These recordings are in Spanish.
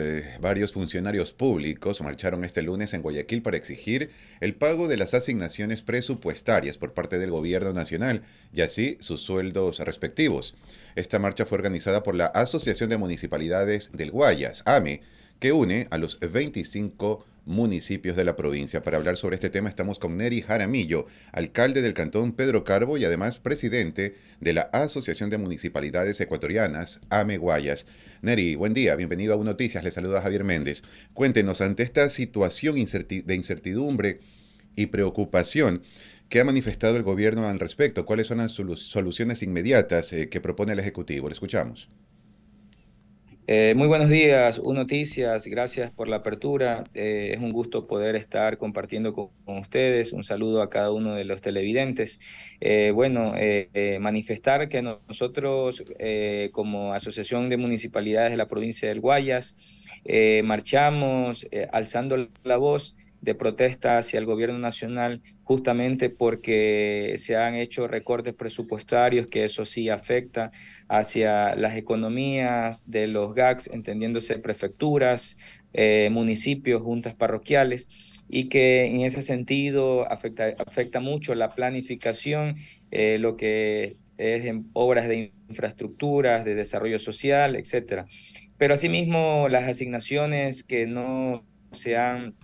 Eh, varios funcionarios públicos marcharon este lunes en Guayaquil para exigir el pago de las asignaciones presupuestarias por parte del gobierno nacional y así sus sueldos respectivos. Esta marcha fue organizada por la Asociación de Municipalidades del Guayas, AME, que une a los 25 municipios de la provincia. Para hablar sobre este tema estamos con Neri Jaramillo, alcalde del Cantón Pedro Carbo y además presidente de la Asociación de Municipalidades Ecuatorianas, e Guayas. Neri, buen día, bienvenido a Noticias, le saluda Javier Méndez. Cuéntenos, ante esta situación de incertidumbre y preocupación, que ha manifestado el gobierno al respecto? ¿Cuáles son las soluciones inmediatas eh, que propone el Ejecutivo? Le escuchamos. Eh, muy buenos días, UNOTICIAS, Noticias, gracias por la apertura. Eh, es un gusto poder estar compartiendo con, ustedes. Un saludo a cada uno de los televidentes. Eh, bueno, manifestar que nosotros como Asociación de Municipalidades de la provincia del Guayas marchamos alzando la voz de protesta hacia el gobierno nacional justamente porque se han hecho recortes presupuestarios que eso sí afecta hacia las economías de los GACs, entendiéndose prefecturas, eh, municipios, juntas parroquiales y que en ese sentido afecta, afecta mucho la planificación, eh, lo que es en obras de infraestructuras, de desarrollo social, etcétera. Pero asimismo, las asignaciones que no se han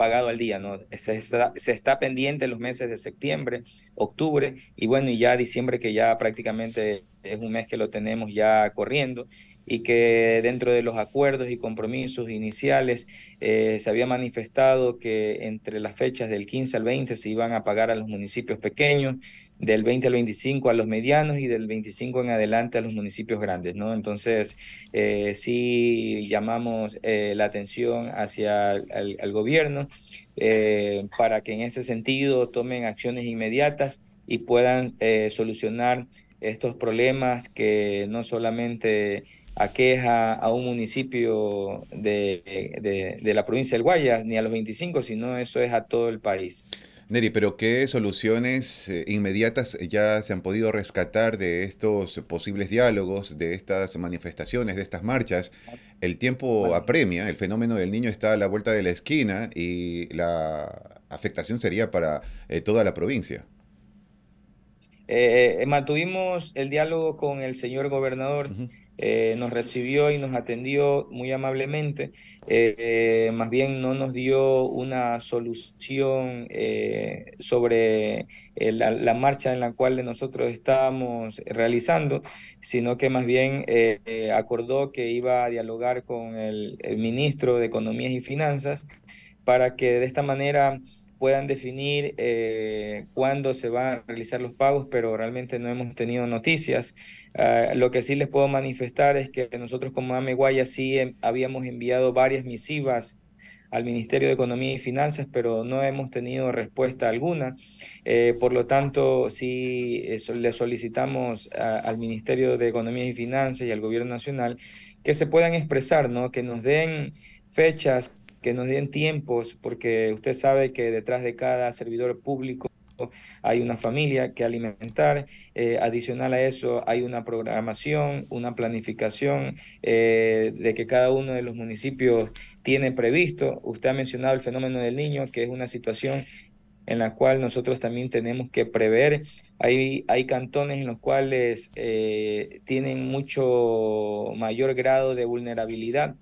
pagado al día, ¿no? Se está, se está pendiente los meses de septiembre, octubre y bueno, y ya diciembre que ya prácticamente es un mes que lo tenemos ya corriendo y que dentro de los acuerdos y compromisos iniciales eh, se había manifestado que entre las fechas del 15 al 20 se iban a pagar a los municipios pequeños, del 20 al 25 a los medianos y del 25 en adelante a los municipios grandes, ¿no? Entonces, eh, sí llamamos eh, la atención hacia el, gobierno eh, para que en ese sentido tomen acciones inmediatas y puedan solucionar estos problemas que no solamente aqueja a un municipio de, la provincia del Guayas, ni a los 25, sino eso es a todo el país. Neri, pero ¿qué soluciones eh, inmediatas eh, ya se han podido rescatar de estos posibles diálogos, de estas manifestaciones, de estas marchas? El tiempo apremia, el fenómeno del niño está a la vuelta de la esquina y la afectación sería para eh, toda la provincia. mantuvimos el diálogo con el señor gobernador. Eh, nos recibió y nos atendió muy amablemente, eh, eh, más bien no nos dio una solución sobre la, marcha en la cual nosotros estábamos realizando, sino que más bien acordó que iba a dialogar con el, el ministro de Economías y Finanzas para que de esta manera puedan definir eh, cuándo se van a realizar los pagos, pero realmente no hemos tenido noticias. Ah, lo que sí les puedo manifestar es que nosotros como Ameguaya sí em, habíamos enviado varias misivas al Ministerio de Economía y Finanzas, pero no hemos tenido respuesta alguna. Eh, por lo tanto, sí eh, le solicitamos al Ministerio de Economía y Finanzas y al Gobierno Nacional que se puedan expresar, ¿no? que nos den fechas que nos den tiempos, porque usted sabe que detrás de cada servidor público hay una familia que alimentar, eh, adicional a eso hay una programación, una planificación eh, de que cada uno de los municipios tiene previsto. Usted ha mencionado el fenómeno del niño, que es una situación en la cual nosotros también tenemos que prever. Hay, hay cantones en los cuales eh, tienen mucho mayor grado de vulnerabilidad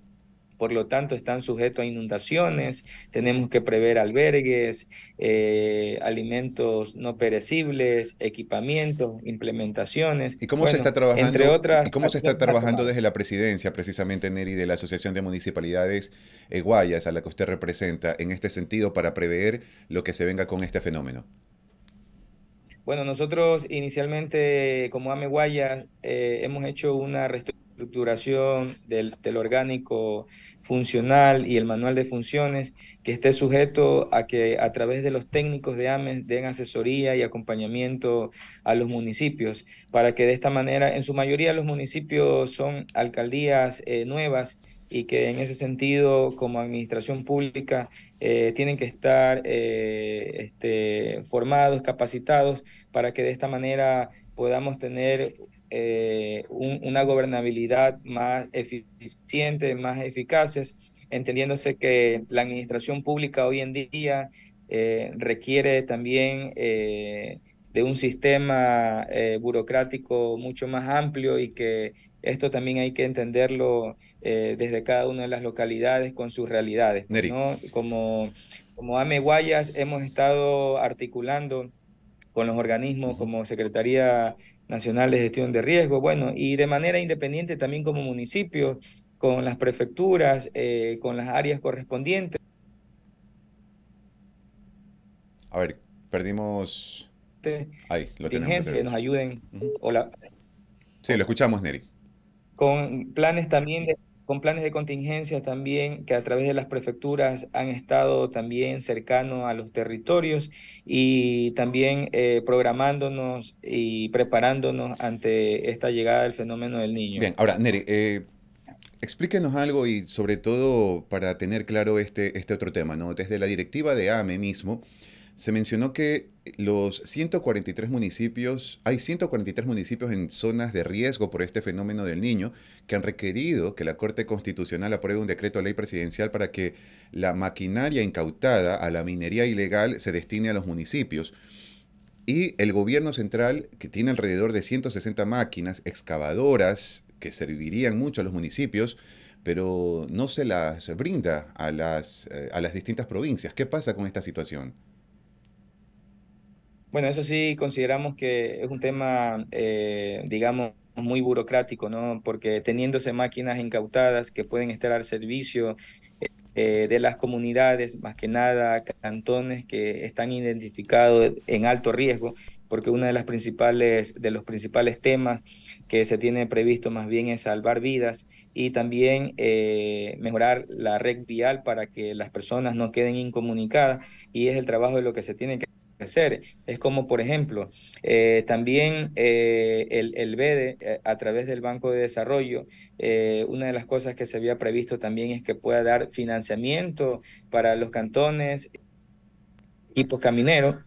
por lo tanto están sujetos a inundaciones, tenemos que prever albergues, eh, alimentos no perecibles, equipamientos, implementaciones. ¿Y cómo se está trabajando? Entre otras, cómo se está trabajando desde la presidencia, precisamente, Neri, de la Asociación de Municipalidades eh, Guayas, a la que usted representa, en este sentido, para prever lo que se venga con este fenómeno? Bueno, nosotros inicialmente, como AME Guayas, eh, hemos hecho una del, orgánico funcional y el manual de funciones, que esté sujeto a que a través de los técnicos de AMES den asesoría y acompañamiento a los municipios, para que de esta manera, en su mayoría los municipios son alcaldías eh, nuevas y que en ese sentido, como administración pública, eh, tienen que estar eh, este, formados, capacitados, para que de esta manera podamos tener eh, una gobernabilidad más eficiente, más eficaces, entendiéndose que la administración pública hoy en día eh, requiere también eh, de un sistema burocrático mucho más amplio y que esto también hay que entenderlo desde cada una de las localidades con sus realidades. Como, como Ame Guayas hemos estado articulando con los organismos como Secretaría Nacional de Gestión de Riesgo, bueno, y de manera independiente también como municipio, con las prefecturas, eh, con las áreas correspondientes. A ver, perdimos... Ahí, lo tenemos. Que nos ayuden. Hola. Sí, lo escuchamos, Neri. Con planes también de con planes de contingencia también que a través de las prefecturas han estado también cercanos a los territorios y también eh, programándonos y preparándonos ante esta llegada del fenómeno del niño. Bien, ahora, Neri, eh, explíquenos algo y sobre todo para tener claro este, este otro tema, ¿no? Desde la directiva de AME mismo. Se mencionó que los 143 municipios, hay 143 municipios en zonas de riesgo por este fenómeno del niño que han requerido que la Corte Constitucional apruebe un decreto de ley presidencial para que la maquinaria incautada a la minería ilegal se destine a los municipios. Y el gobierno central, que tiene alrededor de 160 máquinas excavadoras que servirían mucho a los municipios, pero no se las brinda a las, eh, a las distintas provincias. ¿Qué pasa con esta situación? Bueno, eso sí consideramos que es un tema, eh, digamos, muy burocrático, ¿no? Porque teniéndose máquinas incautadas que pueden estar al servicio eh, eh, de las comunidades, más que nada cantones que están identificados en alto riesgo, porque uno de, las principales, de los principales temas que se tiene previsto más bien es salvar vidas y también mejorar la red vial para que las personas no queden incomunicadas y es el trabajo de lo que se tiene que hacer. Es como, por ejemplo, eh, también eh, el, el, BEDE, eh, a través del Banco de Desarrollo, una de las cosas que se había previsto también es que pueda dar financiamiento para los cantones, equipos camineros,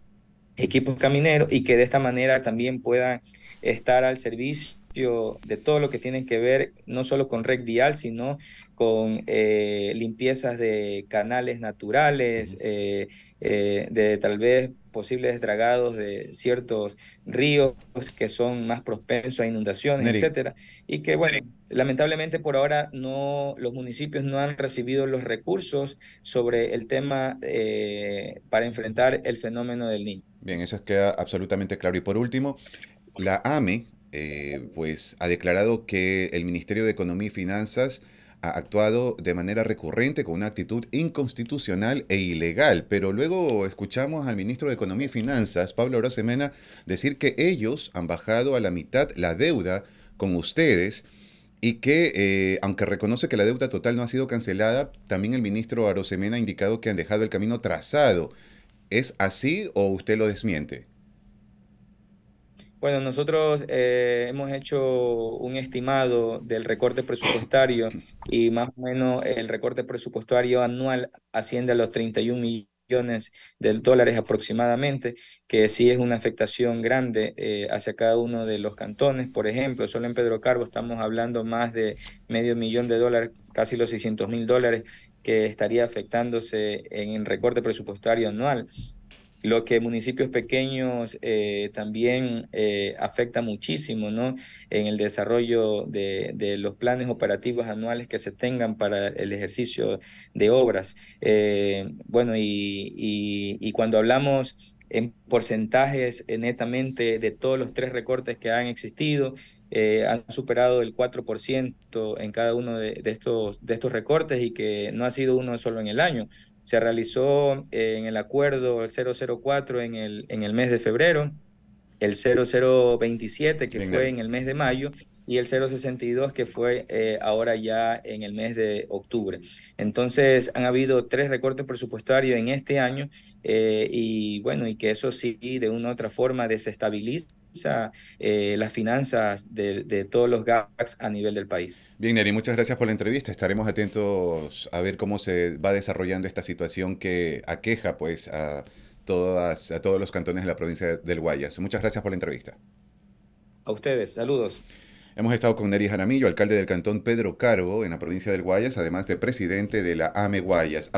equipos camineros, y que de esta manera también puedan estar al servicio de todo lo que tiene que ver no solo con red vial, sino con eh, limpiezas de canales naturales, eh, eh, de tal vez posibles dragados de ciertos ríos que son más propensos a inundaciones, etcétera. Y que, bueno, lamentablemente por ahora no, los municipios no han recibido los recursos sobre el tema para enfrentar el fenómeno del niño. Bien, eso queda absolutamente claro. Y por último, la AME, eh, pues ha declarado que el Ministerio de Economía y Finanzas ha actuado de manera recurrente con una actitud inconstitucional e ilegal, pero luego escuchamos al ministro de Economía y Finanzas, Pablo Arosemena, decir que ellos han bajado a la mitad la deuda con ustedes y que, eh, aunque reconoce que la deuda total no ha sido cancelada, también el ministro Arosemena ha indicado que han dejado el camino trazado. ¿Es así o usted lo desmiente? Bueno, nosotros eh, hemos hecho un estimado del recorte presupuestario y más o menos el recorte presupuestario anual asciende a los 31 millones de dólares aproximadamente, que sí es una afectación grande eh, hacia cada uno de los cantones. Por ejemplo, solo en Pedro Carbo estamos hablando más de medio millón de dólares, casi los 600 mil dólares que estaría afectándose en el recorte presupuestario anual lo que municipios pequeños eh, también eh, afecta muchísimo ¿no? en el desarrollo de, los planes operativos anuales que se tengan para el ejercicio de obras. Eh, bueno, y, cuando hablamos en porcentajes netamente de todos los tres recortes que han existido, han superado el 4% en cada uno estos, de estos recortes y que no ha sido uno solo en el año. Se realizó en el acuerdo el 004 en el, en el mes de febrero, el 0027 que fue en el mes de mayo y el 062 que fue eh, ahora ya en el mes de octubre. Entonces han habido tres recortes presupuestarios en este año eh, y bueno, y que eso sí de una u otra forma desestabiliza eh, las finanzas de, todos los GACs a nivel del país. Bien, Neri, muchas gracias por la entrevista. Estaremos atentos a ver cómo se va desarrollando esta situación que aqueja pues, a, a todos los cantones de la provincia del Guayas. Muchas gracias por la entrevista. A ustedes, saludos. Hemos estado con Neri Jaramillo, alcalde del cantón Pedro Carbo, en la provincia del Guayas, además de presidente de la AME Guayas.